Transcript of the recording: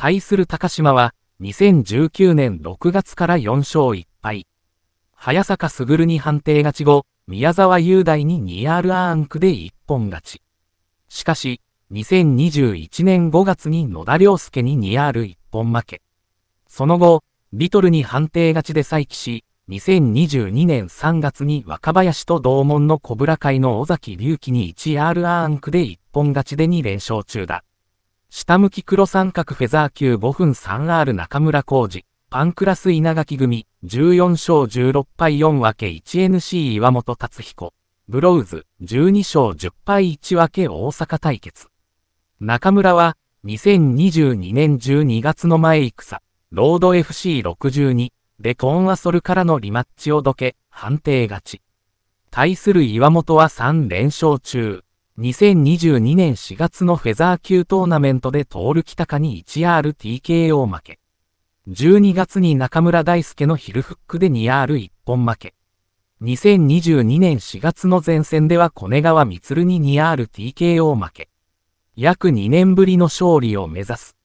対する高島は、2019年6月から4勝1敗。早坂すぐるに判定勝ち後、宮沢雄大に 2R アンクで一本勝ち。しかし、2021年5月に野田良介に 2R 一本負け。その後、リトルに判定勝ちで再起し、2022年3月に若林と同門の小倉会の尾崎隆起に 1R アンクで一本勝ちで2連勝中だ。下向き黒三角フェザー級5分 3R 中村浩二、パンクラス稲垣組、14勝16敗4分け 1NC 岩本達彦、ブロウズ、12勝10敗1分け大阪対決。中村は、2022年12月の前戦、ロード FC62 レコーンアソルからのリマッチをどけ、判定勝ち。対する岩本は3連勝中。2022年4月のフェザー級トーナメントでトール北カに 1RTKO 負け。12月に中村大輔のヒルフックで 2R1 本負け。2022年4月の前線では小根川光に 2RTKO 負け。約2年ぶりの勝利を目指す。